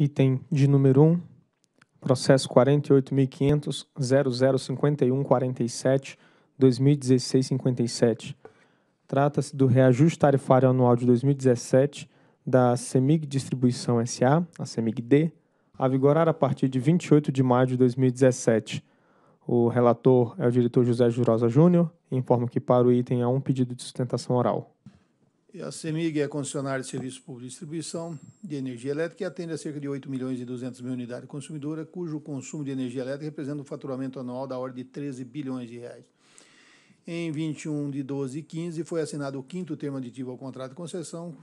Item de número 1, processo 48.500.0051.47.2016.57. Trata-se do reajuste tarifário anual de 2017 da CEMIG Distribuição SA, a CEMIG-D, a vigorar a partir de 28 de maio de 2017. O relator é o diretor José Jurosa Júnior Informo que para o item há um pedido de sustentação oral. E a CEMIG é a concessionária de serviço público de distribuição de energia elétrica e atende a cerca de 8 milhões e 200 mil unidades consumidoras, cujo consumo de energia elétrica representa um faturamento anual da ordem de 13 bilhões de reais. Em 21 de 12 e 15 foi assinado o quinto termo aditivo ao contrato de concessão,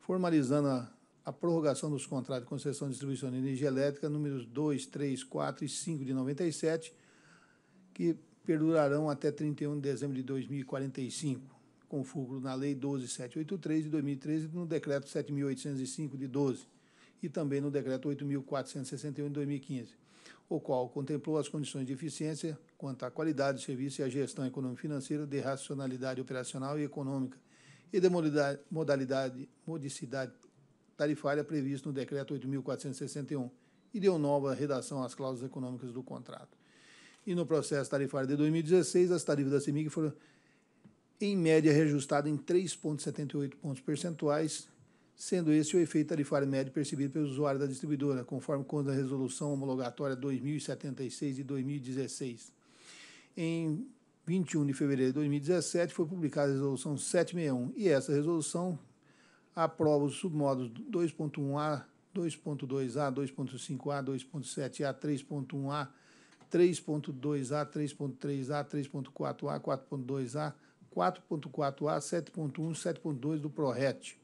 formalizando a, a prorrogação dos contratos de concessão de distribuição de energia elétrica números 2, 3, 4 e 5 de 97, que perdurarão até 31 de dezembro de 2045 com fulcro na Lei 12.783 de 2013 no Decreto 7.805 de 12 e também no Decreto 8.461 de 2015, o qual contemplou as condições de eficiência quanto à qualidade do serviço e à gestão econômico-financeira de racionalidade operacional e econômica e de modalidade, modicidade tarifária previsto no Decreto 8.461 e deu nova redação às cláusulas econômicas do contrato. E no processo tarifário de 2016, as tarifas da CEMIG foram em média reajustada em 3,78 pontos percentuais, sendo esse o efeito tarifário médio percebido pelo usuário da distribuidora, conforme consta da Resolução Homologatória 2076 de 2016. Em 21 de fevereiro de 2017 foi publicada a Resolução 761 e essa resolução aprova os submodos 2.1A, 2.2A, 2.5A, 2.7A, 3.1A, 3.2A, 3.3A, 3.4A, 4.2A, 4.4A, 7.1, 7.2 do PRORET,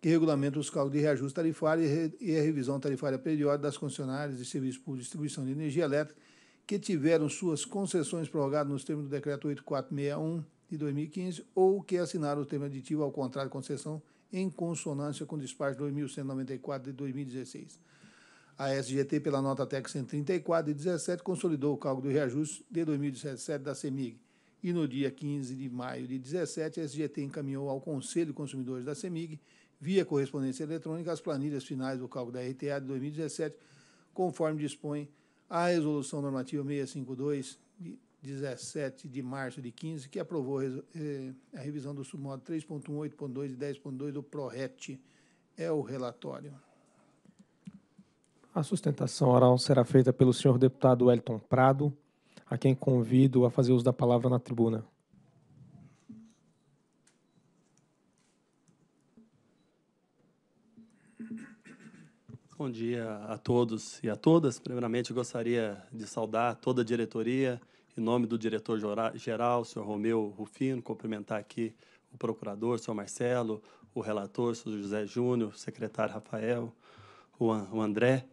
que regulamenta os cálculos de reajuste tarifário e a revisão tarifária periódica das concessionárias de serviço por distribuição de energia elétrica que tiveram suas concessões prorrogadas nos termos do Decreto 8461 de 2015 ou que assinaram o termo aditivo ao contrato de concessão em consonância com o despacho 2194 de 2016. A SGT, pela nota TEC 134 de 17, consolidou o cálculo do reajuste de 2017 da CEMIG e no dia 15 de maio de 17, a SGT encaminhou ao Conselho de Consumidores da CEMIG, via correspondência eletrônica, as planilhas finais do cálculo da RTA de 2017, conforme dispõe a Resolução Normativa 652, de 17 de março de 15, que aprovou a eh, revisão do submodo 3.1, 8.2 e 10.2 do PRORET. É o relatório. A sustentação oral será feita pelo senhor deputado Elton Prado a quem convido a fazer uso da palavra na tribuna. Bom dia a todos e a todas. Primeiramente, gostaria de saudar toda a diretoria, em nome do diretor-geral, senhor Romeu Rufino, cumprimentar aqui o procurador, senhor Marcelo, o relator, senhor José Júnior, o secretário Rafael, o André,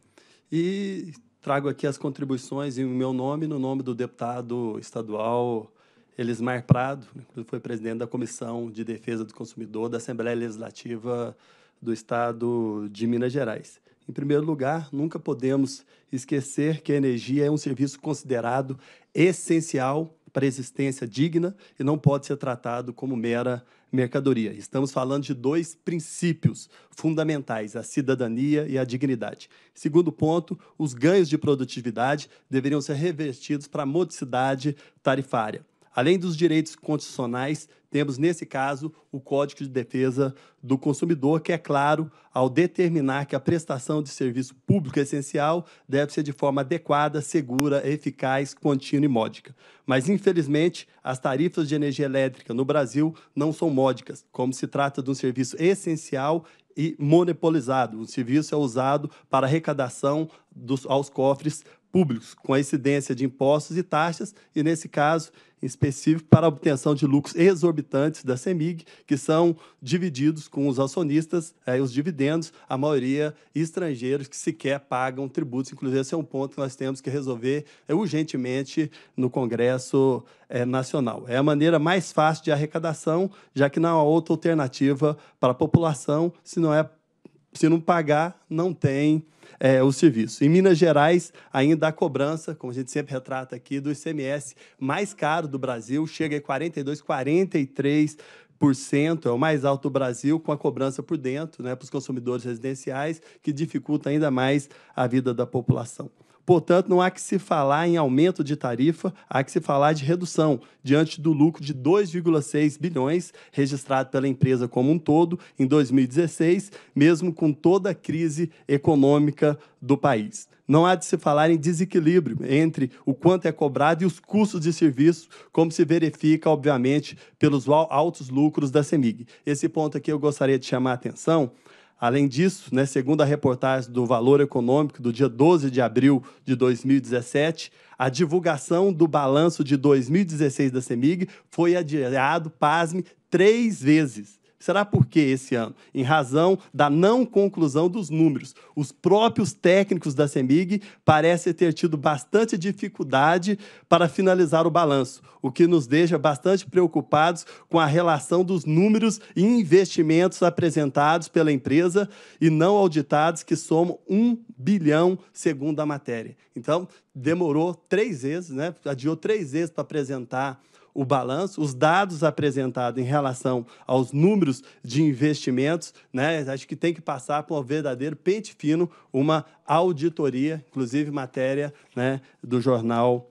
e trago aqui as contribuições em meu nome no nome do deputado estadual Elismar Prado, que foi presidente da Comissão de Defesa do Consumidor da Assembleia Legislativa do Estado de Minas Gerais. Em primeiro lugar, nunca podemos esquecer que a energia é um serviço considerado essencial para existência digna e não pode ser tratado como mera mercadoria. Estamos falando de dois princípios fundamentais, a cidadania e a dignidade. Segundo ponto, os ganhos de produtividade deveriam ser revertidos para a modicidade tarifária. Além dos direitos constitucionais, temos nesse caso o Código de Defesa do Consumidor, que é claro ao determinar que a prestação de serviço público essencial deve ser de forma adequada, segura, eficaz, contínua e módica. Mas, infelizmente, as tarifas de energia elétrica no Brasil não são módicas, como se trata de um serviço essencial e monopolizado. O serviço é usado para arrecadação dos, aos cofres públicos, com a incidência de impostos e taxas, e, nesse caso, em específico, para a obtenção de lucros exorbitantes da CEMIG, que são divididos com os acionistas, eh, os dividendos, a maioria estrangeiros que sequer pagam tributos. Inclusive, esse é um ponto que nós temos que resolver eh, urgentemente no Congresso eh, Nacional. É a maneira mais fácil de arrecadação, já que não há outra alternativa para a população, se não é se não pagar, não tem é, o serviço. Em Minas Gerais, ainda a cobrança, como a gente sempre retrata aqui, do ICMS mais caro do Brasil, chega a 42, 43 é o mais alto do Brasil, com a cobrança por dentro, né, para os consumidores residenciais, que dificulta ainda mais a vida da população. Portanto, não há que se falar em aumento de tarifa, há que se falar de redução diante do lucro de 2,6 bilhões registrado pela empresa como um todo em 2016, mesmo com toda a crise econômica do país. Não há de se falar em desequilíbrio entre o quanto é cobrado e os custos de serviço, como se verifica, obviamente, pelos altos lucros da CEMIG. Esse ponto aqui eu gostaria de chamar a atenção, Além disso, né, segundo a reportagem do Valor Econômico do dia 12 de abril de 2017, a divulgação do balanço de 2016 da CEMIG foi adiado, pasme, três vezes. Será por que esse ano? Em razão da não conclusão dos números. Os próprios técnicos da CEMIG parecem ter tido bastante dificuldade para finalizar o balanço, o que nos deixa bastante preocupados com a relação dos números e investimentos apresentados pela empresa e não auditados, que somam um bilhão, segundo a matéria. Então, demorou três vezes, né? adiou três vezes para apresentar o balanço, os dados apresentados em relação aos números de investimentos, né? Acho que tem que passar por um verdadeiro pente fino, uma auditoria, inclusive matéria né, do jornal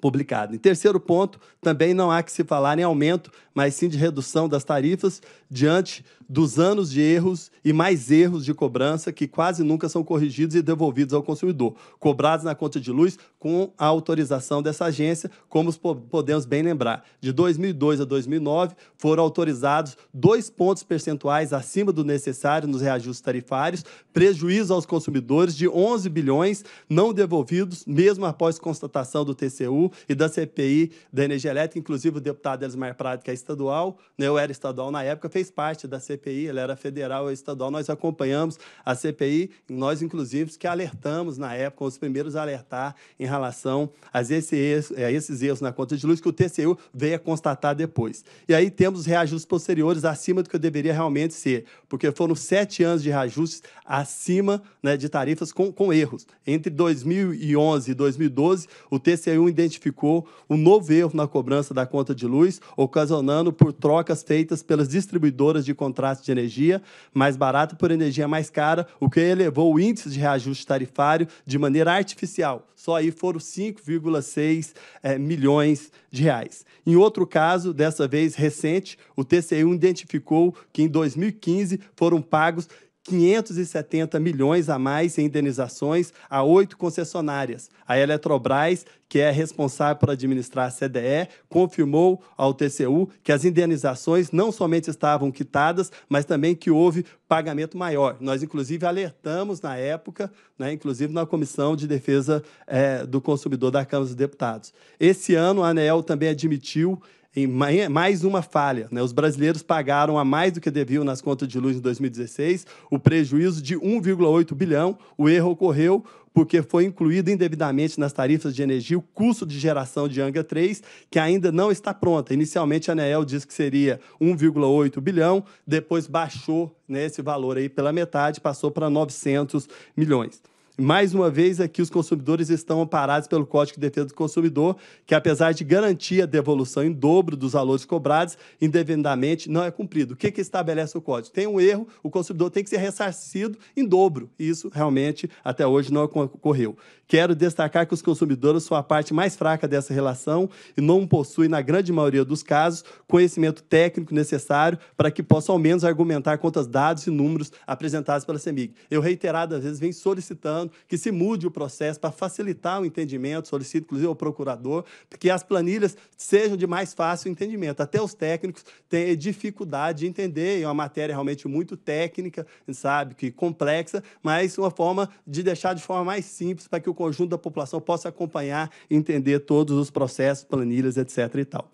publicado. Em terceiro ponto, também não há que se falar em aumento, mas sim de redução das tarifas diante dos anos de erros e mais erros de cobrança que quase nunca são corrigidos e devolvidos ao consumidor, cobrados na conta de luz com a autorização dessa agência, como podemos bem lembrar. De 2002 a 2009, foram autorizados dois pontos percentuais acima do necessário nos reajustes tarifários, prejuízo aos consumidores de 11 bilhões não devolvidos, mesmo após constatação do TCU e da CPI da energia elétrica, inclusive o deputado Elismar Prado, que é estadual, né, eu era estadual na época, fez parte da CPI CPI, ela era federal ou estadual, nós acompanhamos a CPI, nós, inclusive, que alertamos na época, os primeiros a alertar em relação a esses, eh, a esses erros na conta de luz que o TCU veio a constatar depois. E aí temos reajustes posteriores acima do que deveria realmente ser, porque foram sete anos de reajustes acima né, de tarifas com, com erros. Entre 2011 e 2012, o TCU identificou um novo erro na cobrança da conta de luz, ocasionando por trocas feitas pelas distribuidoras de contratos de energia, mais barato por energia mais cara, o que elevou o índice de reajuste tarifário de maneira artificial. Só aí foram 5,6 é, eh, milhões de reais. Em outro caso, dessa vez recente, o TCU identificou que em 2015 foram pagos 570 milhões a mais em indenizações a oito concessionárias. A Eletrobras, que é responsável por administrar a CDE, confirmou ao TCU que as indenizações não somente estavam quitadas, mas também que houve pagamento maior. Nós, inclusive, alertamos na época, né, inclusive na Comissão de Defesa é, do Consumidor da Câmara dos Deputados. Esse ano, a ANEEL também admitiu em é mais uma falha. Né? Os brasileiros pagaram a mais do que deviam nas contas de luz em 2016, o prejuízo de 1,8 bilhão. O erro ocorreu porque foi incluído indevidamente nas tarifas de energia o custo de geração de Anga 3, que ainda não está pronta. Inicialmente, a ANEEL disse que seria 1,8 bilhão, depois baixou né, esse valor aí pela metade, passou para 900 milhões. Mais uma vez, aqui os consumidores estão amparados pelo Código de Defesa do Consumidor, que apesar de garantir a devolução em dobro dos valores cobrados, indevidamente não é cumprido. O que, que estabelece o Código? Tem um erro, o consumidor tem que ser ressarcido em dobro. Isso realmente até hoje não ocorreu. Quero destacar que os consumidores são a parte mais fraca dessa relação e não possuem, na grande maioria dos casos, conhecimento técnico necessário para que possam ao menos argumentar contra os dados e números apresentados pela CEMIG. Eu às vezes venho solicitando que se mude o processo para facilitar o entendimento, solicito inclusive ao procurador, que as planilhas sejam de mais fácil entendimento. Até os técnicos têm dificuldade de entender, é uma matéria realmente muito técnica, sabe, que complexa, mas uma forma de deixar de forma mais simples para que o conjunto da população possa acompanhar e entender todos os processos, planilhas, etc. e tal.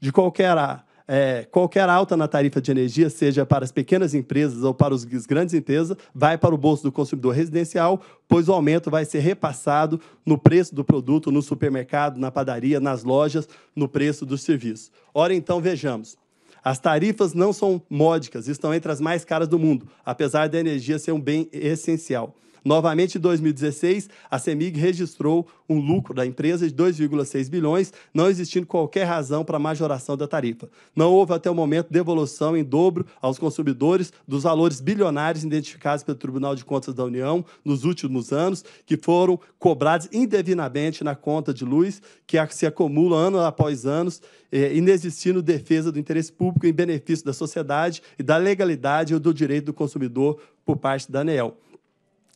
De qualquer é, qualquer alta na tarifa de energia, seja para as pequenas empresas ou para as grandes empresas, vai para o bolso do consumidor residencial, pois o aumento vai ser repassado no preço do produto, no supermercado, na padaria, nas lojas, no preço dos serviços. Ora, então, vejamos. As tarifas não são módicas, estão entre as mais caras do mundo, apesar da energia ser um bem essencial. Novamente, em 2016, a CEMIG registrou um lucro da empresa de 2,6 bilhões, não existindo qualquer razão para a majoração da tarifa. Não houve até o momento devolução em dobro aos consumidores dos valores bilionários identificados pelo Tribunal de Contas da União nos últimos anos, que foram cobrados indevidamente na conta de luz, que se acumula ano após anos, é, inexistindo defesa do interesse público em benefício da sociedade e da legalidade ou do direito do consumidor por parte da ANEEL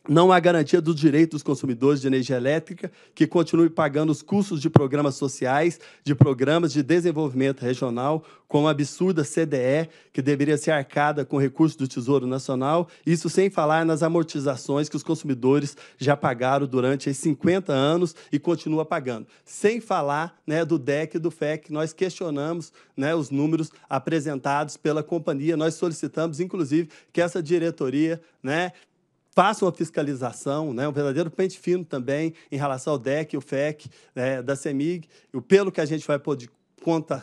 não há garantia dos direitos dos consumidores de energia elétrica que continue pagando os custos de programas sociais, de programas de desenvolvimento regional, com a absurda CDE, que deveria ser arcada com recursos do Tesouro Nacional, isso sem falar nas amortizações que os consumidores já pagaram durante esses 50 anos e continua pagando. Sem falar né, do DEC e do FEC, nós questionamos né, os números apresentados pela companhia, nós solicitamos, inclusive, que essa diretoria né, faça uma fiscalização, né, um verdadeiro pente fino também em relação ao DEC, o FEC, né, da CEMIG. E pelo que a gente vai poder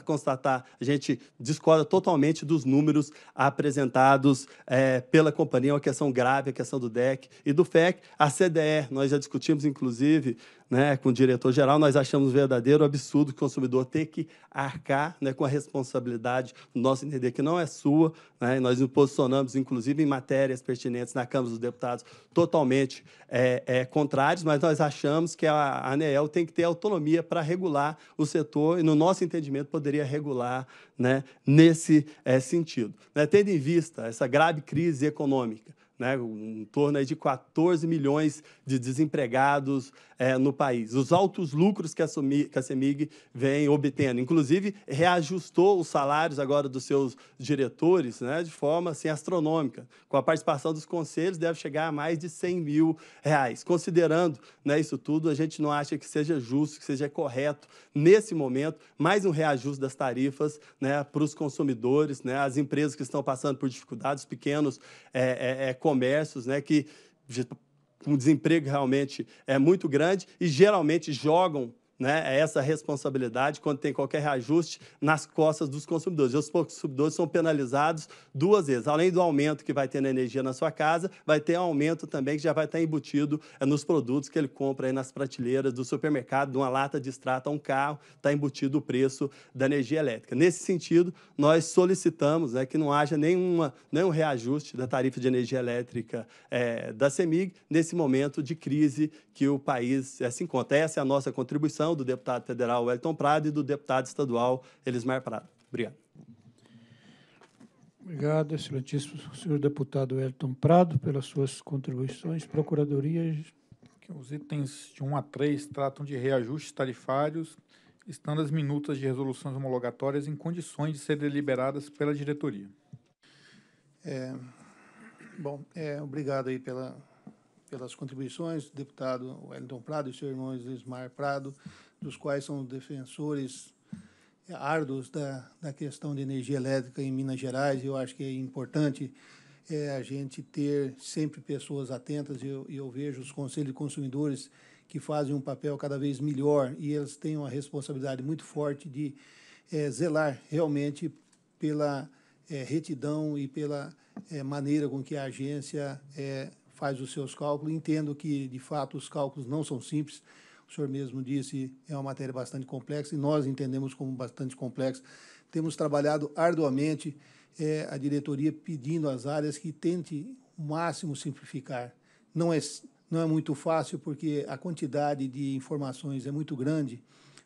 constatar, a gente discorda totalmente dos números apresentados é, pela companhia, uma questão grave, a questão do DEC e do FEC. A CDE, nós já discutimos, inclusive, né, com o diretor-geral, nós achamos verdadeiro absurdo o consumidor ter que arcar né, com a responsabilidade, nosso entender que não é sua. Né, nós nos posicionamos, inclusive, em matérias pertinentes na Câmara dos Deputados, totalmente é, é, contrários, mas nós achamos que a ANEEL tem que ter autonomia para regular o setor e, no nosso entendimento, poderia regular né, nesse é, sentido. Né, tendo em vista essa grave crise econômica, né, em torno de 14 milhões de desempregados é, no país. Os altos lucros que a, Sumi, que a CEMIG vem obtendo. Inclusive, reajustou os salários agora dos seus diretores né, de forma assim, astronômica. Com a participação dos conselhos, deve chegar a mais de 100 mil reais. Considerando né, isso tudo, a gente não acha que seja justo, que seja correto, nesse momento, mais um reajuste das tarifas né, para os consumidores, né, as empresas que estão passando por dificuldades, pequenos é, é, é comércios, né, que um desemprego realmente é muito grande e geralmente jogam né? É essa responsabilidade quando tem qualquer reajuste nas costas dos consumidores. E os consumidores são penalizados duas vezes. Além do aumento que vai ter na energia na sua casa, vai ter um aumento também que já vai estar embutido eh, nos produtos que ele compra aí nas prateleiras do supermercado, de uma lata de extrato a um carro, está embutido o preço da energia elétrica. Nesse sentido, nós solicitamos né, que não haja nenhuma, nenhum reajuste da tarifa de energia elétrica é, da CEMIG nesse momento de crise que o país é, assim, se encontra. Essa é a nossa contribuição do deputado federal Wellington Prado e do deputado estadual Elismar Prado. Obrigado. Obrigado, excelentíssimo senhor deputado Elton Prado, pelas suas contribuições. Procuradoria. Os itens de 1 a 3 tratam de reajustes tarifários, estando as minutas de resoluções homologatórias em condições de serem deliberadas pela diretoria. É, bom, é, obrigado aí pela pelas contribuições do deputado Wellington Prado e seu irmão Ismar Prado, dos quais são defensores árduos da, da questão de energia elétrica em Minas Gerais. Eu acho que é importante é, a gente ter sempre pessoas atentas. Eu, eu vejo os conselhos de consumidores que fazem um papel cada vez melhor e eles têm uma responsabilidade muito forte de é, zelar realmente pela é, retidão e pela é, maneira com que a agência é, faz os seus cálculos. Entendo que, de fato, os cálculos não são simples. O senhor mesmo disse, é uma matéria bastante complexa e nós entendemos como bastante complexa. Temos trabalhado arduamente é, a diretoria pedindo às áreas que tente o máximo simplificar. Não é, não é muito fácil porque a quantidade de informações é muito grande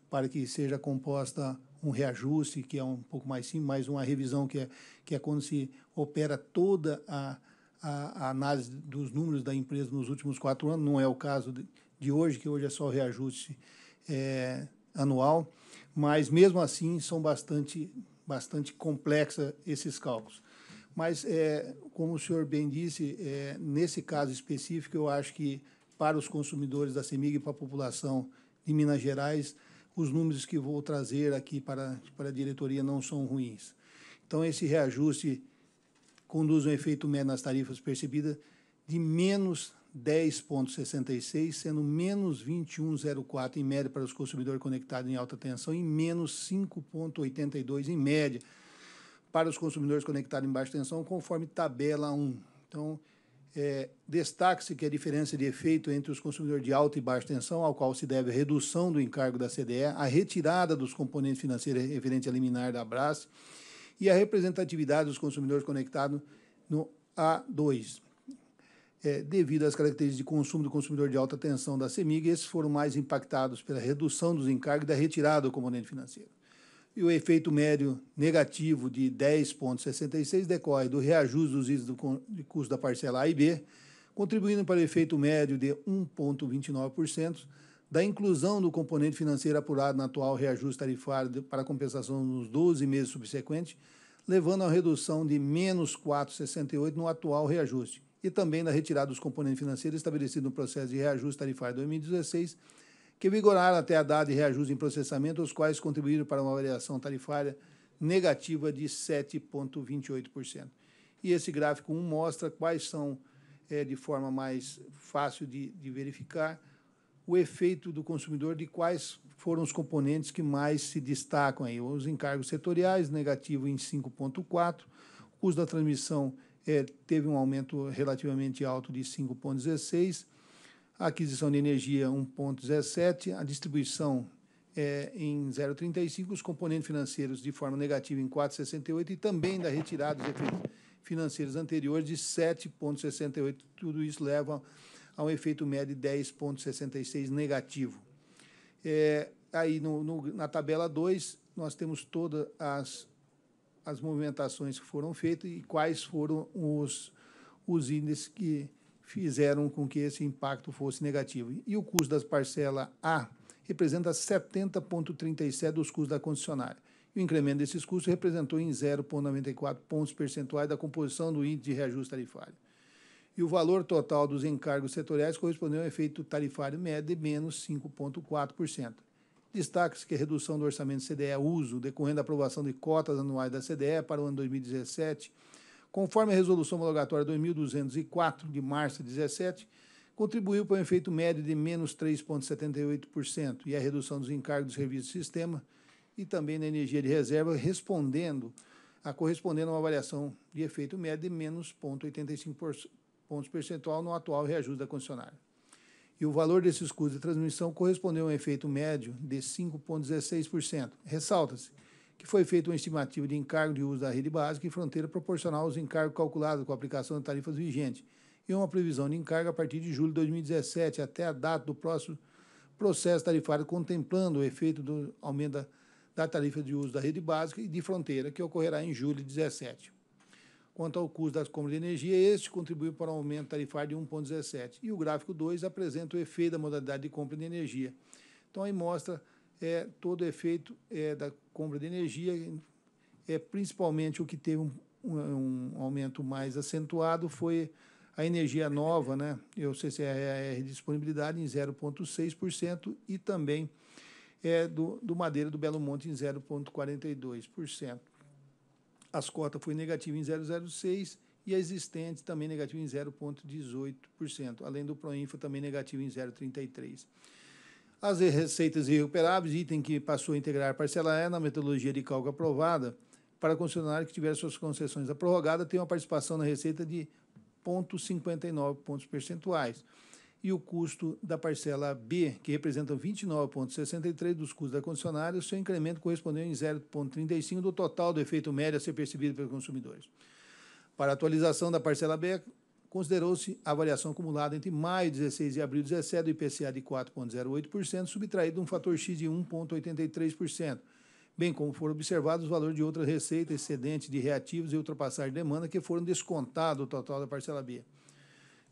para que seja composta um reajuste, que é um pouco mais simples, mais uma revisão, que é, que é quando se opera toda a a, a, análise dos números da empresa nos últimos quatro anos, não é o caso de, de hoje, que hoje é só reajuste é, anual, mas mesmo assim são bastante, bastante complexa esses cálculos. Mas, é, como o senhor bem disse, é, nesse caso específico, eu acho que para os consumidores da CEMIG e para a população de Minas Gerais, os números que vou trazer aqui para, para a diretoria não são ruins. Então, esse reajuste conduz um efeito médio nas tarifas percebidas de menos 10,66, sendo menos 21,04 em média para os consumidores conectados em alta tensão e menos 5,82 em média para os consumidores conectados em baixa tensão, conforme tabela 1. Então, é, destaque-se que a diferença de efeito entre os consumidores de alta e baixa tensão, ao qual se deve a redução do encargo da CDE, a retirada dos componentes financeiros referente à liminar da Abrace e a representatividade dos consumidores conectados no A2. É, devido às características de consumo do consumidor de alta tensão da CEMIG, esses foram mais impactados pela redução dos encargos e da retirada do componente financeiro. E o efeito médio negativo de 10,66 decorre do reajuste dos itens do, de custo da parcela A e B, contribuindo para o efeito médio de 1,29%, da inclusão do componente financeiro apurado no atual reajuste tarifário para compensação nos 12 meses subsequentes, levando à redução de menos 4,68 no atual reajuste, e também da retirada dos componentes financeiros estabelecidos no processo de reajuste tarifário 2016, que vigoraram até a data de reajuste em processamento, os quais contribuíram para uma variação tarifária negativa de 7,28%. E esse gráfico 1 mostra quais são, é, de forma mais fácil de, de verificar, o efeito do consumidor de quais foram os componentes que mais se destacam aí. Os encargos setoriais, negativo em 5,4%, o custo da transmissão é, teve um aumento relativamente alto de 5,16%, a aquisição de energia 1,17%, a distribuição é, em 0,35%, os componentes financeiros de forma negativa em 4,68% e também da retirada dos efeitos financeiros anteriores de 7,68%. Tudo isso leva a um efeito médio de 10,66 negativo. É, aí no, no, na tabela 2, nós temos todas as, as movimentações que foram feitas e quais foram os, os índices que fizeram com que esse impacto fosse negativo. E o custo das parcelas A representa 70,37% dos custos da concessionária. o incremento desses custos representou em 0,94 pontos percentuais da composição do índice de reajuste tarifário e o valor total dos encargos setoriais correspondeu a um efeito tarifário médio de menos 5,4%. Destaca-se que a redução do orçamento CDE uso, decorrendo da aprovação de cotas anuais da CDE para o ano 2017, conforme a resolução homologatória 2204 de março de 2017, contribuiu para um efeito médio de menos 3,78% e a redução dos encargos de serviço de sistema e também da energia de reserva, respondendo a correspondendo a uma variação de efeito médio de menos pontos percentual no atual reajuste da concessionária. E o valor desses custos de transmissão correspondeu a um efeito médio de 5,16%. Ressalta-se que foi feita uma estimativa de encargo de uso da rede básica e fronteira proporcional aos encargos calculados com a aplicação de tarifas vigentes e uma previsão de encargo a partir de julho de 2017 até a data do próximo processo tarifário, contemplando o efeito do aumento da, da tarifa de uso da rede básica e de fronteira, que ocorrerá em julho de 2017. Quanto ao custo das compras de energia, este contribuiu para um aumento tarifário de 1,17. E o gráfico 2 apresenta o efeito da modalidade de compra de energia. Então, aí mostra é, todo o efeito é, da compra de energia, é, principalmente o que teve um, um, um aumento mais acentuado foi a energia nova, né? Eu sei se é a é disponibilidade em 0,6% e também é, do, do Madeira do Belo Monte em 0,42%. As cotas foi negativa em 0,06% e a existente também negativa em 0,18%, além do Proinfa também negativo em 0,33%. As receitas irrecuperáveis, item que passou a integrar a parcela E na metodologia de cálculo aprovada, para concessionário que tiver suas concessões aprorrogadas, tem uma participação na receita de 0,59 pontos percentuais e o custo da parcela B, que representam 29,63% dos custos da concessionária, seu incremento correspondeu em 0,35% do total do efeito médio a ser percebido pelos consumidores. Para a atualização da parcela B, considerou-se a variação acumulada entre maio 16 e abril 17 do IPCA de 4,08%, subtraído um fator X de 1,83%, bem como foram observados os valores de outras receitas excedentes de reativos e ultrapassagem de demanda que foram descontados do total da parcela B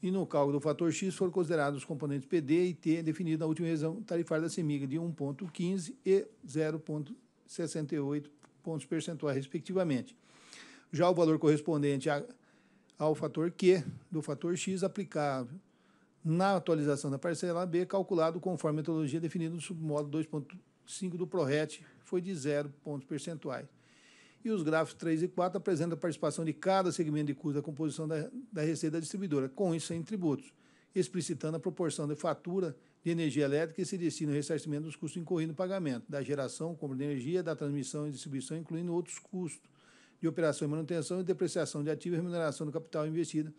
e no cálculo do fator X foram considerados os componentes PD e T definidos na última revisão tarifária da CEMIG de 1,15 e 0,68 pontos percentuais, respectivamente. Já o valor correspondente a, ao fator Q do fator X aplicável na atualização da parcela B, calculado conforme a metodologia definida no submódulo 2.5 do PRORET, foi de 0 pontos percentuais e os gráficos 3 e 4 apresentam a participação de cada segmento de custo da composição da, da receita da distribuidora, com isso sem tributos, explicitando a proporção de fatura de energia elétrica e se destina ao ressarcimento dos custos incorridos no pagamento, da geração, compra de energia, da transmissão e distribuição, incluindo outros custos de operação e manutenção e depreciação de ativos e remuneração do capital investido,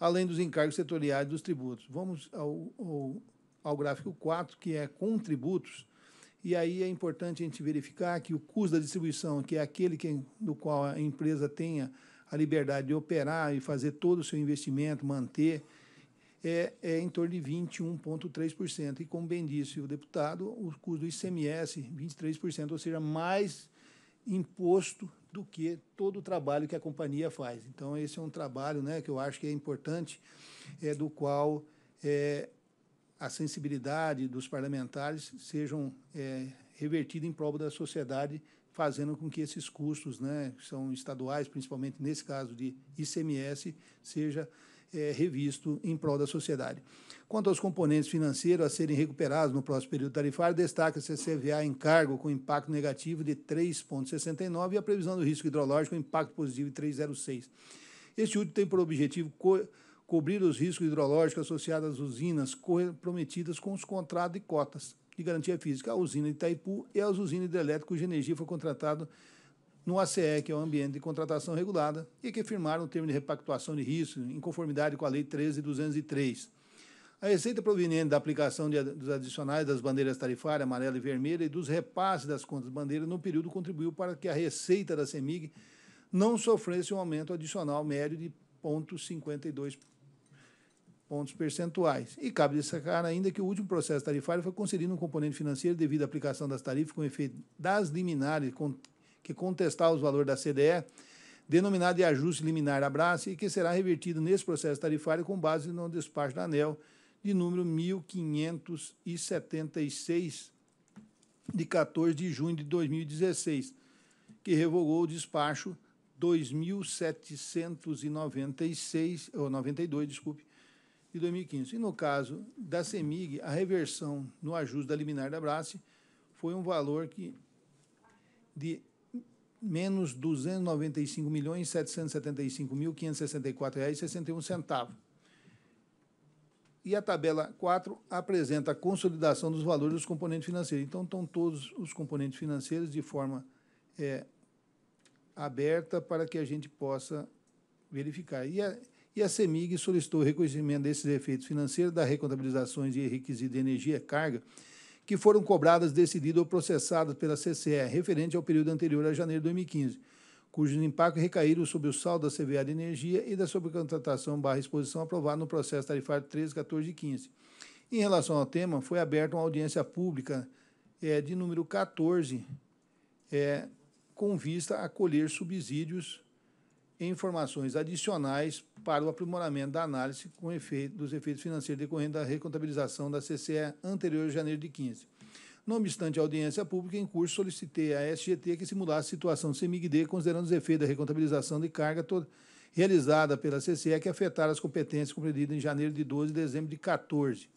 além dos encargos setoriais dos tributos. Vamos ao, ao, ao gráfico 4, que é com tributos, e aí é importante a gente verificar que o custo da distribuição, que é aquele que, no qual a empresa tenha a liberdade de operar e fazer todo o seu investimento, manter, é, é em torno de 21,3%. E como bem disse o deputado, o custo do ICMS, 23%, ou seja, mais imposto do que todo o trabalho que a companhia faz. Então, esse é um trabalho né, que eu acho que é importante, é, do qual é, a sensibilidade dos parlamentares sejam é, revertida em prol da sociedade, fazendo com que esses custos, né, que são estaduais, principalmente nesse caso de ICMS, seja é, revisto em prol da sociedade. Quanto aos componentes financeiros a serem recuperados no próximo período tarifário, destaca-se a CVA em cargo com impacto negativo de 3,69 e a previsão do risco hidrológico, impacto positivo de 3,06. Este último tem por objetivo co cobrir os riscos hidrológicos associados às usinas comprometidas com os contratos e cotas de garantia física, a usina de Itaipu e as usinas hidrelétricas cuja energia foi contratada no ACE, que é o Ambiente de Contratação Regulada, e que firmaram o termo de repactuação de risco em conformidade com a Lei 13.203. A receita proveniente da aplicação de, dos adicionais das bandeiras tarifárias amarela e vermelha e dos repasses das contas bandeiras no período contribuiu para que a receita da CEMIG não sofresse um aumento adicional médio de pontos percentuais. E cabe destacar ainda que o último processo tarifário foi concedido um componente financeiro devido à aplicação das tarifas com efeito das liminares que contestar os valores da CDE, denominado de ajuste liminar abraço, e que será revertido nesse processo tarifário com base no despacho da ANEL de número 1576 de 14 de junho de 2016, que revogou o despacho 2796 ou 92, desculpe, de 2015. E no caso da CEMIG, a reversão no ajuste da liminar da Brás foi um valor que de menos R$ 295.775.564,61. E a tabela 4 apresenta a consolidação dos valores dos componentes financeiros. Então, estão todos os componentes financeiros de forma é, aberta para que a gente possa verificar. E a, e a CEMIG solicitou o reconhecimento desses efeitos financeiros da recontabilizações de requisito de energia carga que foram cobradas, decididas ou processadas pela CCE, referente ao período anterior a janeiro de 2015, cujos impactos recaíram sobre o saldo da CVA de energia e da sobrecontratação barra exposição aprovada no processo tarifário 13, 14 e 15. Em relação ao tema, foi aberta uma audiência pública é, de número 14, é, com vista a colher subsídios informações adicionais para o aprimoramento da análise com efeito, dos efeitos financeiros decorrentes da recontabilização da CCE anterior a janeiro de 15. Não obstante a audiência pública em curso, solicitei à SGT que simulasse a situação do CEMIG-D, considerando os efeitos da recontabilização de carga realizada pela CCE que afetaram as competências compreendidas em janeiro de 12 e dezembro de 14.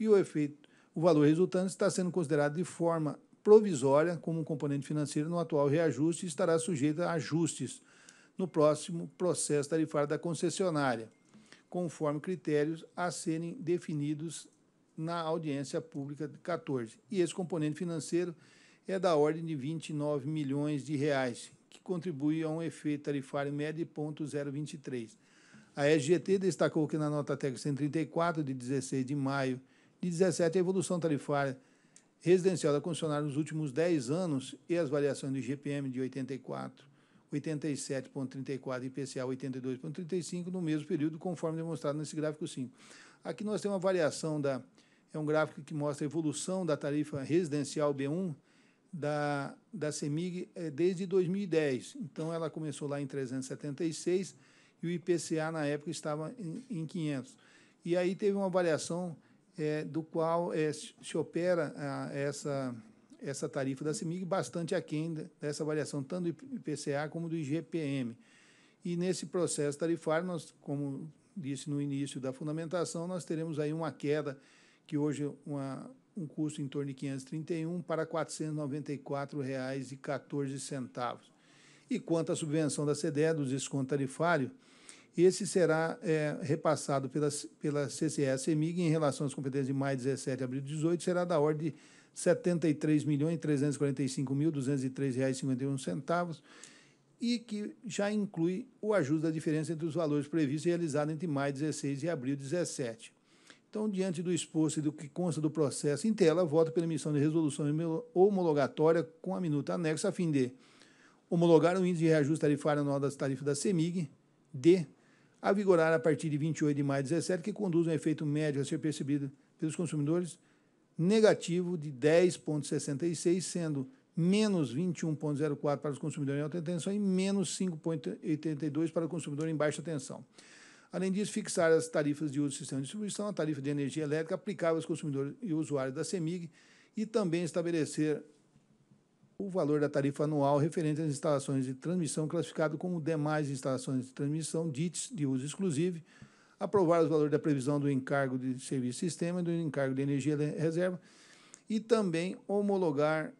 E o efeito, o valor resultante está sendo considerado de forma provisória como um componente financeiro no atual reajuste e estará sujeito a ajustes no próximo processo tarifário da concessionária, conforme critérios a serem definidos na audiência pública de 14. E esse componente financeiro é da ordem de 29 milhões de reais, que contribui a um efeito tarifário médio de 0,023. A SGT destacou que na nota técnica 134 de 16 de maio de 17 a evolução tarifária residencial da concessionária nos últimos 10 anos e as variações do IGPM de 84 87,34 IPCA 82,35 no mesmo período, conforme demonstrado nesse gráfico 5. Aqui nós temos uma variação da é um gráfico que mostra a evolução da tarifa residencial B1 da, da CEMIG eh, desde 2010. Então, ela começou lá em 376 e o IPCA, na época, estava em, em 500. E aí teve uma variação é, do qual é, se opera a, ah, essa essa tarifa da CEMIG bastante aquém dessa variação tanto do IPCA como do IGPM. E nesse processo tarifário, nós, como disse no início da fundamentação, nós teremos aí uma queda que hoje uma, um custo em torno de 531 para R$ 494,14. E quanto à subvenção da CDE, do desconto tarifário, esse será é, repassado pela, pela CCS-EMIG em relação às competências de maio 17 e abril 18, será da ordem de 73.345.203,51 reais e que já inclui o ajuste da diferença entre os valores previstos e realizados entre maio 16 e abril 17. Então, diante do exposto e do que consta do processo em tela, voto pela emissão de resolução homologatória com a minuta anexa a fim de homologar o índice de reajuste tarifário anual das tarifas da CEMIG, de a vigorar a partir de 28 de maio de 17, que conduz um efeito médio a ser percebido pelos consumidores negativo de 10,66, sendo menos 21,04 para os consumidores em alta tensão e menos 5,82 para o consumidor em baixa tensão. Além disso, fixar as tarifas de uso do sistema de distribuição, a tarifa de energia elétrica aplicável aos consumidores e usuários da CEMIG e também estabelecer o valor da tarifa anual referente às instalações de transmissão classificado como demais instalações de transmissão DITs de uso exclusivo aprovar os valores da previsão do encargo de serviço sistema e do encargo de energia reserva e também homologar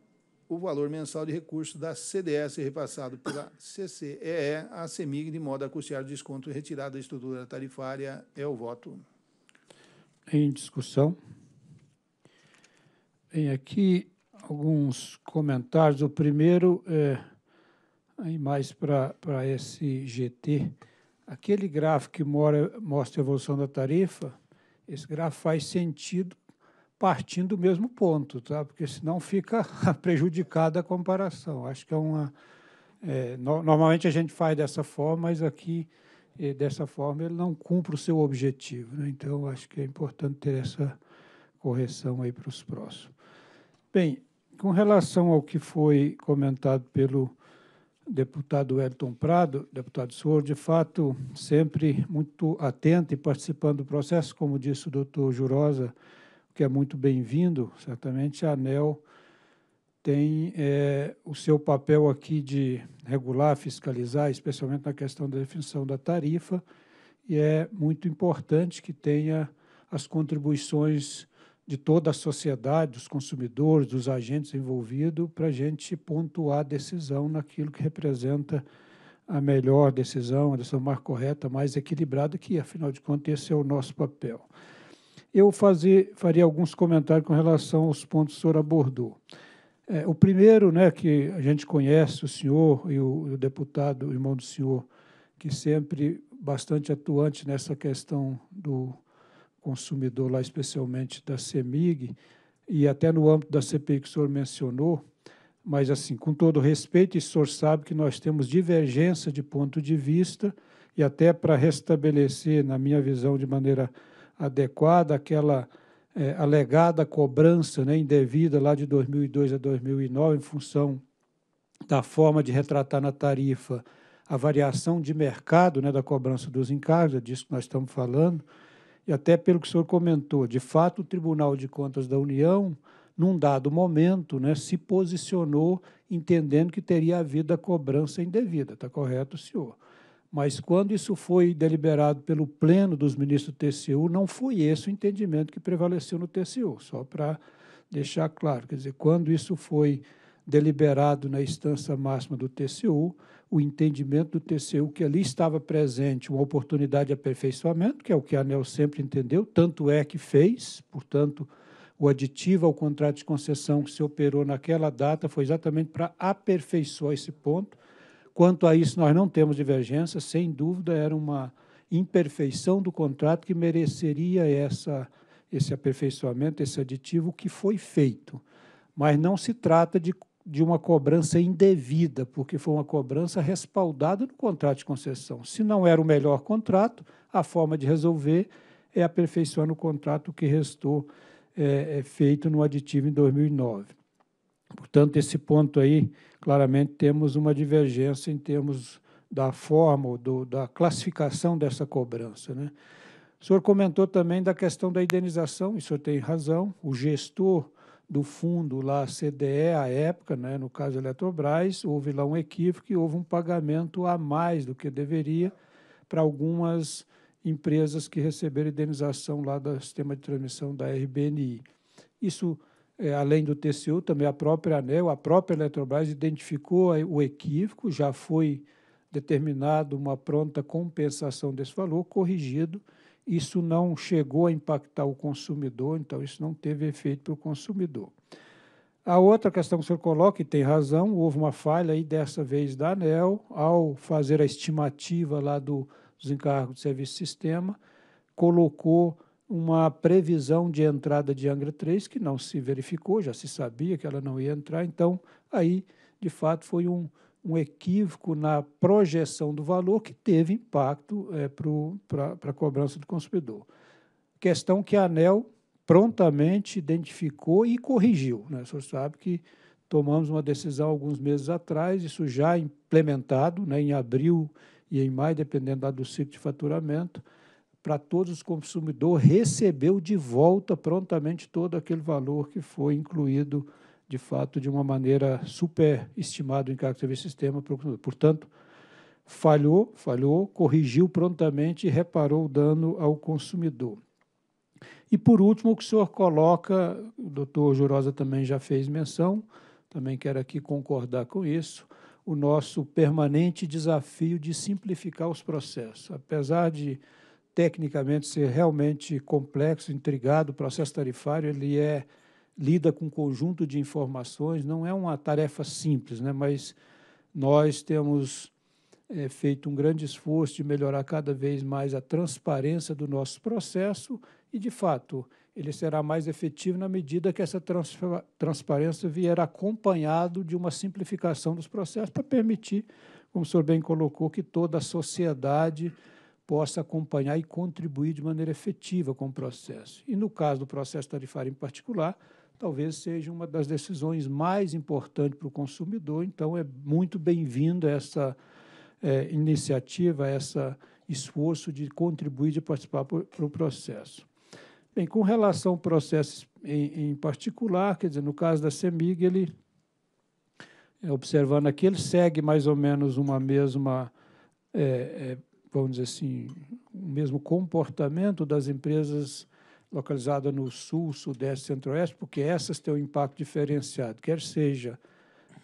o valor mensal de recursos da CDS repassado pela CCEE à CEMIG de modo a custear o desconto retirado da estrutura tarifária. É o voto. Em discussão. Bem, aqui alguns comentários. O primeiro é aí mais para esse GT Aquele gráfico que mora, mostra a evolução da tarifa, esse gráfico faz sentido partindo do mesmo ponto, tá? porque senão fica prejudicada a comparação. Acho que é uma. É, no, normalmente a gente faz dessa forma, mas aqui, eh, dessa forma, ele não cumpre o seu objetivo. Né? Então, acho que é importante ter essa correção aí para os próximos. Bem, com relação ao que foi comentado pelo deputado Elton Prado, deputado Suor, de fato, sempre muito atento e participando do processo, como disse o doutor Jurosa, que é muito bem-vindo. Certamente a ANEL tem é, o seu papel aqui de regular, fiscalizar, especialmente na questão da definição da tarifa, e é muito importante que tenha as contribuições de toda a sociedade, dos consumidores, dos agentes envolvidos, para a gente pontuar a decisão naquilo que representa a melhor decisão, a decisão mais correta, mais equilibrada, que, afinal de contas, esse é o nosso papel. Eu fazer, faria alguns comentários com relação aos pontos que o senhor abordou. É, o primeiro, né, que a gente conhece, o senhor e o, e o deputado, o irmão do senhor, que sempre bastante atuante nessa questão do consumidor lá, especialmente da CEMIG, e até no âmbito da CPI que o senhor mencionou, mas assim, com todo respeito, e o senhor sabe que nós temos divergência de ponto de vista, e até para restabelecer, na minha visão, de maneira adequada, aquela é, alegada cobrança né, indevida lá de 2002 a 2009, em função da forma de retratar na tarifa a variação de mercado né, da cobrança dos encargos, é disso que nós estamos falando, e até pelo que o senhor comentou, de fato, o Tribunal de Contas da União, num dado momento, né, se posicionou entendendo que teria havido a cobrança indevida, está correto, senhor? Mas quando isso foi deliberado pelo Pleno dos Ministros do TCU, não foi esse o entendimento que prevaleceu no TCU, só para deixar claro. Quer dizer, quando isso foi deliberado na instância máxima do TCU, o entendimento do TCU que ali estava presente uma oportunidade de aperfeiçoamento, que é o que a ANEL sempre entendeu, tanto é que fez, portanto, o aditivo ao contrato de concessão que se operou naquela data foi exatamente para aperfeiçoar esse ponto. Quanto a isso, nós não temos divergência, sem dúvida, era uma imperfeição do contrato que mereceria essa, esse aperfeiçoamento, esse aditivo que foi feito mas não se trata de de uma cobrança indevida, porque foi uma cobrança respaldada no contrato de concessão. Se não era o melhor contrato, a forma de resolver é aperfeiçoando o contrato que restou é, é feito no aditivo em 2009. Portanto, esse ponto aí, claramente temos uma divergência em termos da forma, do, da classificação dessa cobrança. Né? O senhor comentou também da questão da indenização, e o senhor tem razão, o gestor do fundo lá CDE à época, né, no caso Eletrobras, houve lá um equívoco e houve um pagamento a mais do que deveria para algumas empresas que receberam indenização lá do sistema de transmissão da RBNI. Isso, é, além do TCU, também a própria ANEL, a própria Eletrobras identificou o equívoco, já foi determinado uma pronta compensação desse valor, corrigido, isso não chegou a impactar o consumidor, então isso não teve efeito para o consumidor. A outra questão que o senhor coloca, e tem razão, houve uma falha aí dessa vez da ANEL, ao fazer a estimativa lá do, dos encargos de serviço sistema, colocou uma previsão de entrada de Angra 3 que não se verificou, já se sabia que ela não ia entrar, então aí, de fato, foi um, um equívoco na projeção do valor que teve impacto é, para a cobrança do consumidor. Questão que a ANEL prontamente identificou e corrigiu. Né? O senhor sabe que tomamos uma decisão alguns meses atrás, isso já implementado né, em abril e em maio, dependendo do ciclo de faturamento, para todos os consumidores recebeu de volta prontamente todo aquele valor que foi incluído de fato, de uma maneira superestimada em caráter de de sistema Portanto, falhou, falhou, corrigiu prontamente e reparou o dano ao consumidor. E, por último, o que o senhor coloca, o doutor Jurosa também já fez menção, também quero aqui concordar com isso, o nosso permanente desafio de simplificar os processos. Apesar de tecnicamente ser realmente complexo, intrigado, o processo tarifário ele é lida com um conjunto de informações, não é uma tarefa simples, né? mas nós temos é, feito um grande esforço de melhorar cada vez mais a transparência do nosso processo e, de fato, ele será mais efetivo na medida que essa transparência vier acompanhado de uma simplificação dos processos para permitir, como o senhor bem colocou, que toda a sociedade possa acompanhar e contribuir de maneira efetiva com o processo. E, no caso do processo tarifário em particular, talvez seja uma das decisões mais importantes para o consumidor. Então, é muito bem-vinda essa é, iniciativa, esse esforço de contribuir, de participar para o processo. Bem, com relação ao processo em, em, particular, quer dizer, no caso da CEMIG, ele, é, observando aqui, ele segue mais ou menos uma mesma, é, é, vamos dizer assim, o mesmo comportamento das empresas localizada no sul, sudeste, centro-oeste, porque essas têm um impacto diferenciado, quer seja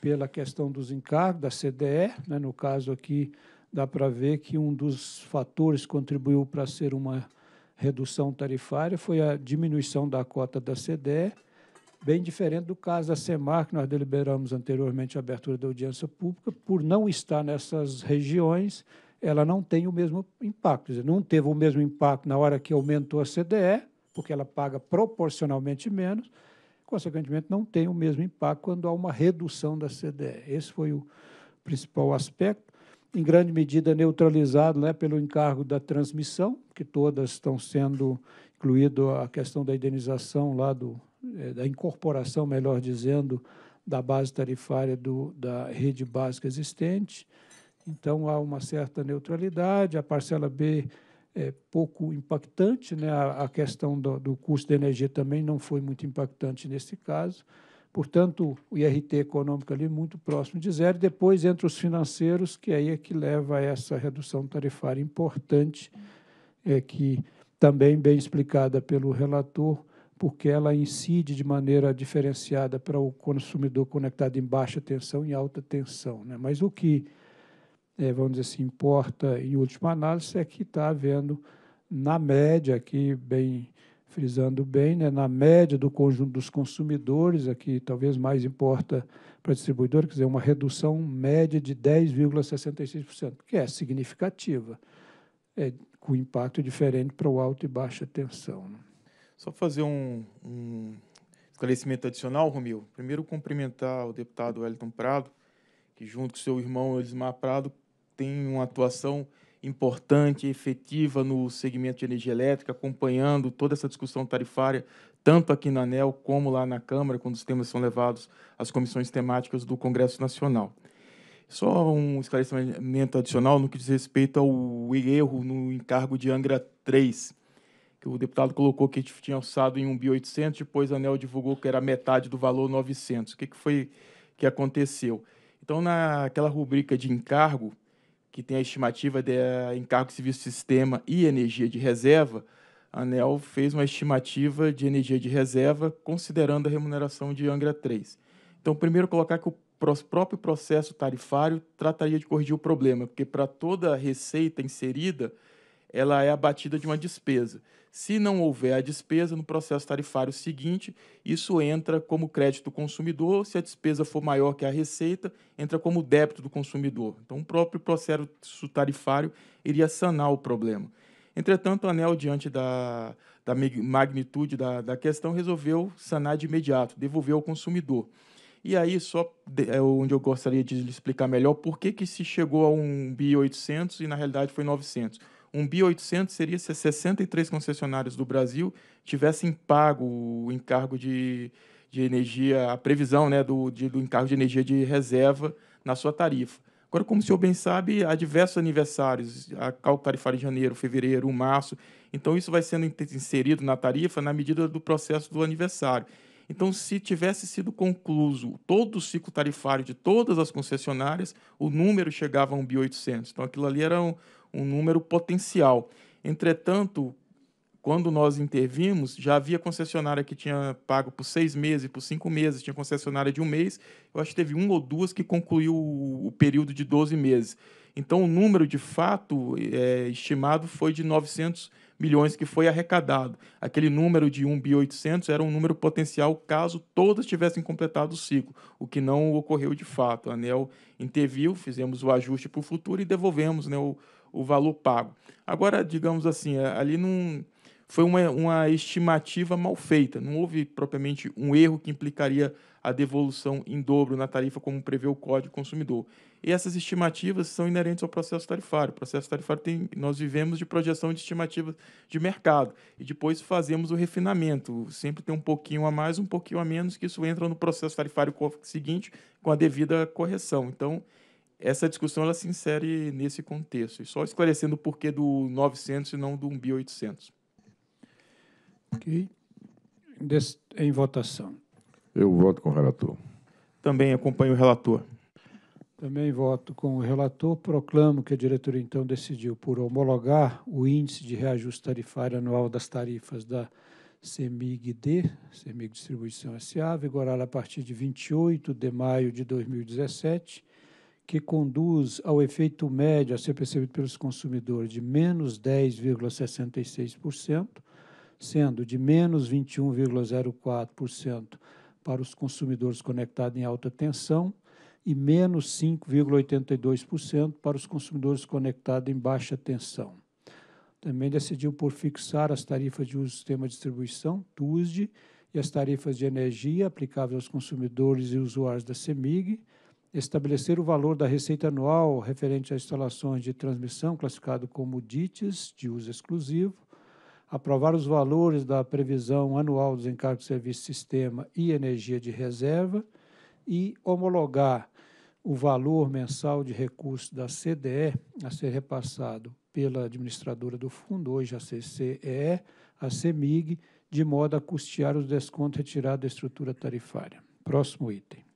pela questão dos encargos da CDE, né, no caso aqui dá para ver que um dos fatores que contribuiu para ser uma redução tarifária foi a diminuição da cota da CDE, bem diferente do caso da Semar que nós deliberamos anteriormente a abertura da audiência pública, por não estar nessas regiões, ela não tem o mesmo impacto, dizer, não teve o mesmo impacto na hora que aumentou a CDE, porque ela paga proporcionalmente menos, consequentemente, não tem o mesmo impacto quando há uma redução da CDE. Esse foi o principal aspecto, em grande medida neutralizado né, pelo encargo da transmissão, que todas estão sendo incluído a questão da indenização lá do, é, da incorporação, melhor dizendo, da base tarifária do, da rede básica existente. Então, há uma certa neutralidade. A parcela B é, pouco impactante, né? a, a questão do, do, custo da energia também não foi muito impactante nesse caso. Portanto, o IRT econômico ali muito próximo de zero. Depois entra os financeiros, que aí é que leva a essa redução tarifária importante, é, que também bem explicada pelo relator, porque ela incide de maneira diferenciada para o consumidor conectado em baixa tensão e alta tensão. Né? Mas o que é, vamos dizer assim, importa em última análise é que está havendo, na média, aqui bem frisando bem, né, na média do conjunto dos consumidores, aqui talvez mais importa para o distribuidor quer dizer, uma redução média de 10,66%, que é significativa, é, com impacto diferente para o alto e baixa tensão. Né? Só fazer um, um esclarecimento adicional, Romil. Primeiro, cumprimentar o deputado Wellington Prado, que junto com seu irmão Elismar Prado tem uma atuação importante, efetiva no segmento de energia elétrica, acompanhando toda essa discussão tarifária, tanto aqui na ANEL como lá na Câmara, quando os temas são levados às comissões temáticas do Congresso Nacional. Só um esclarecimento adicional no que diz respeito ao erro no encargo de Angra 3, que o deputado colocou que tinha alçado em 1.800, depois a ANEL divulgou que era metade do valor 900. O que, que foi que aconteceu? Então, naquela rubrica de encargo, que tem a estimativa de eh, encargo de serviço sistema e energia de reserva, a ANEL fez uma estimativa de energia de reserva considerando a remuneração de Angra 3. Então, primeiro colocar que o próprio processo tarifário trataria de corrigir o problema, porque para toda receita inserida, ela é abatida de uma despesa. Se não houver a despesa, no processo tarifário seguinte, isso entra como crédito do consumidor. Se a despesa for maior que a receita, entra como débito do consumidor. Então, o próprio processo tarifário iria sanar o problema. Entretanto, o ANEL, diante da, da magnitude da, da questão, resolveu sanar de imediato, devolver ao consumidor. E aí, só é onde eu gostaria de explicar melhor por que, que se chegou a um BI 800 e, na realidade, foi 900 um BI 800 seria se 63 concessionárias do Brasil tivessem pago o encargo de, de energia, a previsão né, do, de, do encargo de energia de reserva na sua tarifa. Agora, como o senhor bem sabe, há diversos aniversários, a tarifária em janeiro, fevereiro, março, então isso vai sendo inserido na tarifa na medida do processo do aniversário. Então, se tivesse sido concluído todo o ciclo tarifário de todas as concessionárias, o número chegava a 1.800. Então, aquilo ali era um, um número potencial. Entretanto, quando nós intervimos, já havia concessionária que tinha pago por seis meses, por cinco meses, tinha concessionária de um mês. Eu acho que teve uma ou duas que concluiu o, período de 12 meses. Então, o número de fato é, estimado foi de 900 milhões que foi arrecadado. Aquele número de 1,800 era um número potencial caso todas tivessem completado o ciclo, o que não ocorreu de fato. A ANEL interviu, fizemos o ajuste para o futuro e devolvemos né, o, o valor pago. Agora, digamos assim, é, ali não foi uma, uma estimativa mal feita, não houve propriamente um erro que implicaria a devolução em dobro na tarifa, como prevê o Código Consumidor. E essas estimativas são inerentes ao processo tarifário. O processo tarifário tem, nós vivemos de projeção de estimativas de mercado e depois fazemos o refinamento. Sempre tem um pouquinho a mais, um pouquinho a menos, que isso entra no processo tarifário seguinte com a devida correção. Então, essa discussão ela se insere nesse contexto. E só esclarecendo o porquê do 900 e não do 1.800. Ok. Des em votação. Eu voto com o relator. Também acompanho o relator. Também voto com o relator. Proclamo que a diretoria, então, decidiu por homologar o índice de reajuste tarifário anual das tarifas da CEMIG-D, CEMIG Distribuição S.A., vigorada a partir de 28 de maio de 2017, que conduz ao efeito médio a ser percebido pelos consumidores de menos 10,66%, sendo de menos 21,04% para os consumidores conectados em alta tensão e menos 5,82% para os consumidores conectados em baixa tensão. Também decidiu por fixar as tarifas de uso do sistema de distribuição, TUSD, e as tarifas de energia aplicáveis aos consumidores e usuários da CEMIG, estabelecer o valor da receita anual referente a instalações de transmissão classificado como DITES, de uso exclusivo, aprovar os valores da previsão anual dos encargos de serviço sistema e energia de reserva e homologar o valor mensal de recursos da CDE a ser repassado pela administradora do fundo, hoje a CCE, a CEMIG, de modo a custear os descontos retirados da estrutura tarifária. Próximo item.